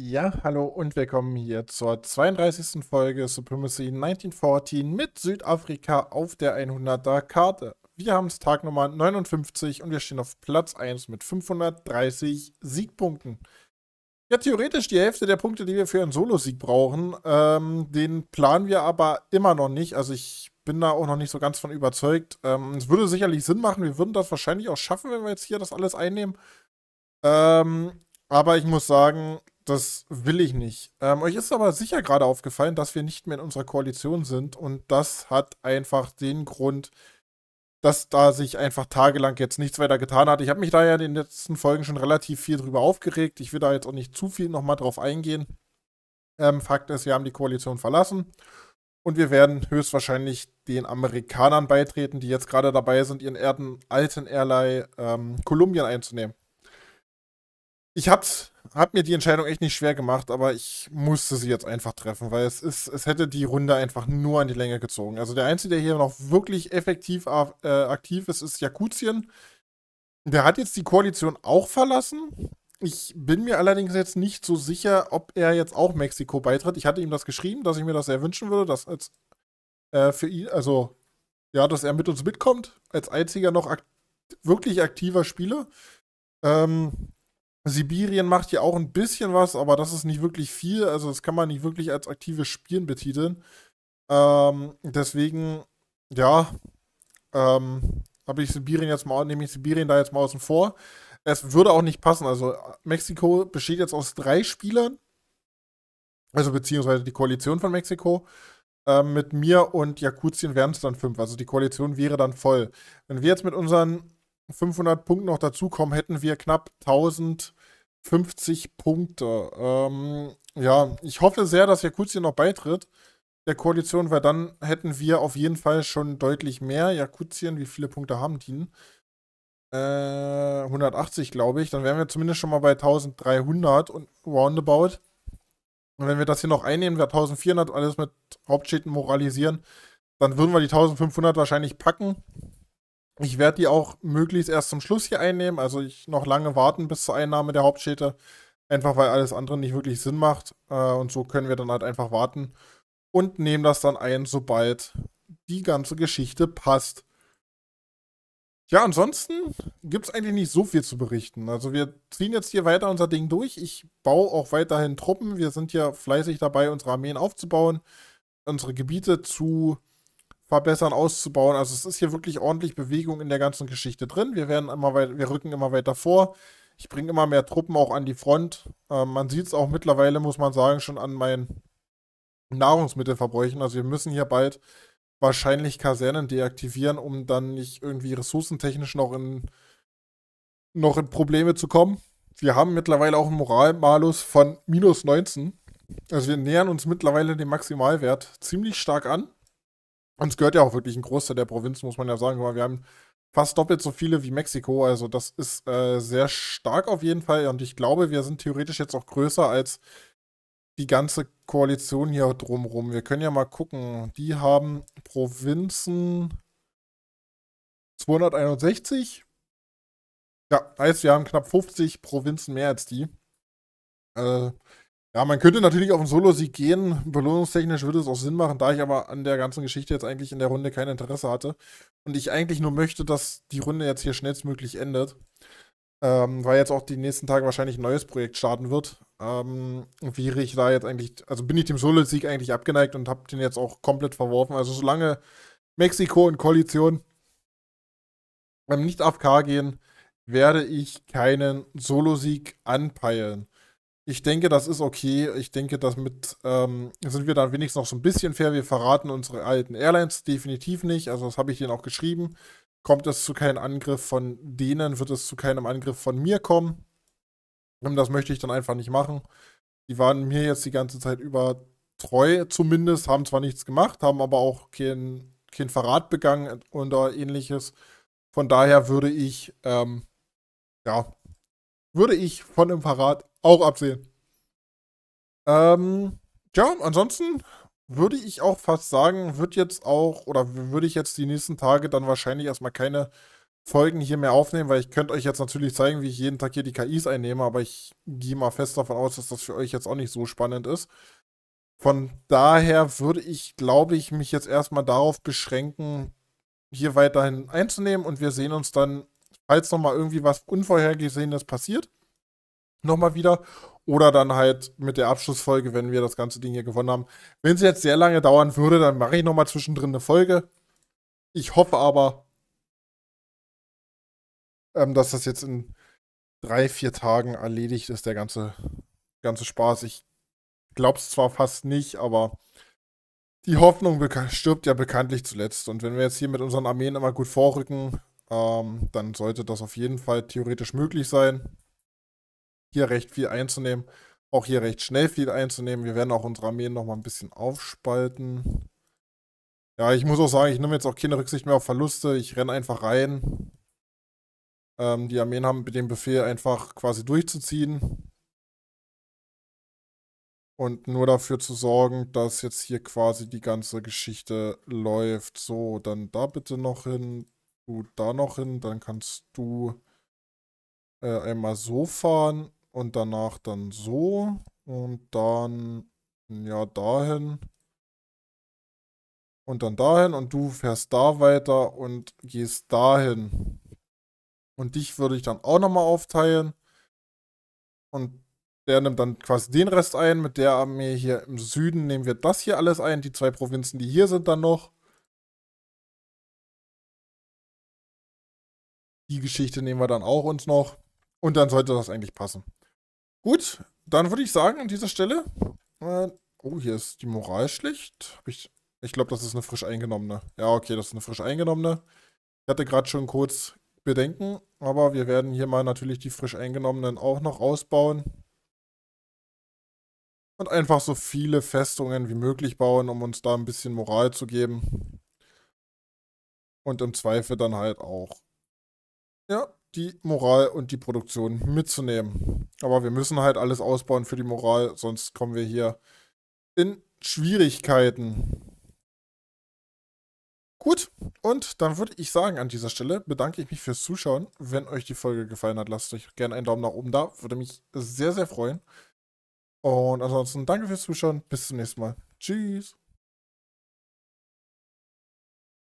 Ja, hallo und willkommen hier zur 32. Folge Supremacy 1914 mit Südafrika auf der 100er Karte. Wir haben es Tag Nummer 59 und wir stehen auf Platz 1 mit 530 Siegpunkten. Ja, theoretisch die Hälfte der Punkte, die wir für einen Solo-Sieg brauchen. Ähm, den planen wir aber immer noch nicht. Also ich bin da auch noch nicht so ganz von überzeugt. Ähm, es würde sicherlich Sinn machen. Wir würden das wahrscheinlich auch schaffen, wenn wir jetzt hier das alles einnehmen. Ähm, aber ich muss sagen, das will ich nicht. Ähm, euch ist aber sicher gerade aufgefallen, dass wir nicht mehr in unserer Koalition sind und das hat einfach den Grund, dass da sich einfach tagelang jetzt nichts weiter getan hat. Ich habe mich da ja in den letzten Folgen schon relativ viel drüber aufgeregt. Ich will da jetzt auch nicht zu viel nochmal drauf eingehen. Ähm, Fakt ist, wir haben die Koalition verlassen und wir werden höchstwahrscheinlich den Amerikanern beitreten, die jetzt gerade dabei sind, ihren Erden, alten Airlay ähm, Kolumbien einzunehmen. Ich hab's hat mir die Entscheidung echt nicht schwer gemacht, aber ich musste sie jetzt einfach treffen, weil es ist, es hätte die Runde einfach nur an die Länge gezogen. Also der Einzige, der hier noch wirklich effektiv äh, aktiv ist, ist Jakutien. Der hat jetzt die Koalition auch verlassen. Ich bin mir allerdings jetzt nicht so sicher, ob er jetzt auch Mexiko beitritt. Ich hatte ihm das geschrieben, dass ich mir das sehr wünschen würde, dass als äh, für ihn, also ja, dass er mit uns mitkommt, als einziger noch ak wirklich aktiver Spieler. Ähm, Sibirien macht ja auch ein bisschen was, aber das ist nicht wirklich viel. Also das kann man nicht wirklich als aktives Spielen betiteln. Ähm, deswegen, ja, ähm, habe ich Sibirien jetzt mal, nehme ich Sibirien da jetzt mal außen vor. Es würde auch nicht passen. Also Mexiko besteht jetzt aus drei Spielern. Also beziehungsweise die Koalition von Mexiko. Äh, mit mir und Jakutien wären es dann fünf. Also die Koalition wäre dann voll. Wenn wir jetzt mit unseren 500 Punkte noch dazukommen, hätten wir knapp 1050 Punkte. Ähm, ja, ich hoffe sehr, dass Jakutien noch beitritt der Koalition, weil dann hätten wir auf jeden Fall schon deutlich mehr. Jakutien, wie viele Punkte haben die? Äh, 180, glaube ich. Dann wären wir zumindest schon mal bei 1300 und roundabout. Und wenn wir das hier noch einnehmen, wir 1400 alles mit Hauptschäden moralisieren, dann würden wir die 1500 wahrscheinlich packen. Ich werde die auch möglichst erst zum Schluss hier einnehmen, also ich noch lange warten bis zur Einnahme der Hauptstädte, einfach weil alles andere nicht wirklich Sinn macht. Äh, und so können wir dann halt einfach warten und nehmen das dann ein, sobald die ganze Geschichte passt. Ja, ansonsten gibt es eigentlich nicht so viel zu berichten. Also wir ziehen jetzt hier weiter unser Ding durch. Ich baue auch weiterhin Truppen. Wir sind hier fleißig dabei, unsere Armeen aufzubauen, unsere Gebiete zu verbessern, auszubauen. Also es ist hier wirklich ordentlich Bewegung in der ganzen Geschichte drin. Wir werden immer weiter, wir rücken immer weiter vor. Ich bringe immer mehr Truppen auch an die Front. Ähm, man sieht es auch mittlerweile, muss man sagen, schon an meinen Nahrungsmittelverbräuchen. Also wir müssen hier bald wahrscheinlich Kasernen deaktivieren, um dann nicht irgendwie ressourcentechnisch noch in, noch in Probleme zu kommen. Wir haben mittlerweile auch einen Moralmalus von minus 19. Also wir nähern uns mittlerweile dem Maximalwert ziemlich stark an. Und es gehört ja auch wirklich ein Großteil der Provinzen, muss man ja sagen. Wir haben fast doppelt so viele wie Mexiko. Also das ist äh, sehr stark auf jeden Fall. Und ich glaube, wir sind theoretisch jetzt auch größer als die ganze Koalition hier drumrum. Wir können ja mal gucken. Die haben Provinzen 261. Ja, heißt, wir haben knapp 50 Provinzen mehr als die. Äh, ja, man könnte natürlich auf einen Solo-Sieg gehen. Belohnungstechnisch würde es auch Sinn machen, da ich aber an der ganzen Geschichte jetzt eigentlich in der Runde kein Interesse hatte und ich eigentlich nur möchte, dass die Runde jetzt hier schnellstmöglich endet, ähm, weil jetzt auch die nächsten Tage wahrscheinlich ein neues Projekt starten wird. Ähm, wäre ich da jetzt eigentlich, also bin ich dem Solo-Sieg eigentlich abgeneigt und habe den jetzt auch komplett verworfen. Also solange Mexiko in Koalition beim ähm, nicht AFK gehen, werde ich keinen Solo-Sieg anpeilen. Ich denke, das ist okay. Ich denke, damit ähm, sind wir da wenigstens noch so ein bisschen fair. Wir verraten unsere alten Airlines definitiv nicht. Also, das habe ich denen auch geschrieben. Kommt es zu keinem Angriff von denen, wird es zu keinem Angriff von mir kommen. Ähm, das möchte ich dann einfach nicht machen. Die waren mir jetzt die ganze Zeit über treu, zumindest, haben zwar nichts gemacht, haben aber auch keinen kein Verrat begangen oder ähnliches. Von daher würde ich, ähm, ja, würde ich von dem Verrat auch absehen. Ähm, tja, ansonsten würde ich auch fast sagen, wird jetzt auch, oder würde ich jetzt die nächsten Tage dann wahrscheinlich erstmal keine Folgen hier mehr aufnehmen, weil ich könnte euch jetzt natürlich zeigen, wie ich jeden Tag hier die KIs einnehme, aber ich gehe mal fest davon aus, dass das für euch jetzt auch nicht so spannend ist. Von daher würde ich, glaube ich, mich jetzt erstmal darauf beschränken, hier weiterhin einzunehmen und wir sehen uns dann, falls nochmal irgendwie was Unvorhergesehenes passiert, nochmal wieder. Oder dann halt mit der Abschlussfolge, wenn wir das ganze Ding hier gewonnen haben. Wenn es jetzt sehr lange dauern würde, dann mache ich nochmal zwischendrin eine Folge. Ich hoffe aber, ähm, dass das jetzt in drei, vier Tagen erledigt ist, der ganze, ganze Spaß. Ich glaube es zwar fast nicht, aber die Hoffnung stirbt ja bekanntlich zuletzt. Und wenn wir jetzt hier mit unseren Armeen immer gut vorrücken, ähm, dann sollte das auf jeden Fall theoretisch möglich sein hier recht viel einzunehmen, auch hier recht schnell viel einzunehmen. Wir werden auch unsere Armeen nochmal ein bisschen aufspalten. Ja, ich muss auch sagen, ich nehme jetzt auch keine Rücksicht mehr auf Verluste. Ich renne einfach rein. Ähm, die Armeen haben den Befehl, einfach quasi durchzuziehen. Und nur dafür zu sorgen, dass jetzt hier quasi die ganze Geschichte läuft. So, dann da bitte noch hin, du da noch hin, dann kannst du äh, einmal so fahren und danach dann so und dann ja dahin und dann dahin und du fährst da weiter und gehst dahin. Und dich würde ich dann auch nochmal aufteilen. Und der nimmt dann quasi den Rest ein. Mit der Armee hier im Süden nehmen wir das hier alles ein. Die zwei Provinzen, die hier sind, dann noch. Die Geschichte nehmen wir dann auch uns noch. Und dann sollte das eigentlich passen. Gut, dann würde ich sagen, an dieser Stelle. Äh, oh, hier ist die Moral schlicht. ich ich glaube, das ist eine frisch eingenommene. Ja, okay, das ist eine frisch eingenommene. Ich hatte gerade schon kurz Bedenken, aber wir werden hier mal natürlich die frisch eingenommenen auch noch ausbauen. Und einfach so viele Festungen wie möglich bauen, um uns da ein bisschen Moral zu geben. Und im Zweifel dann halt auch. Ja, die Moral und die Produktion mitzunehmen. Aber wir müssen halt alles ausbauen für die Moral, sonst kommen wir hier in Schwierigkeiten. Gut, und dann würde ich sagen, an dieser Stelle bedanke ich mich fürs Zuschauen. Wenn euch die Folge gefallen hat, lasst euch gerne einen Daumen nach oben da. Würde mich sehr, sehr freuen. Und ansonsten danke fürs Zuschauen. Bis zum nächsten Mal. Tschüss.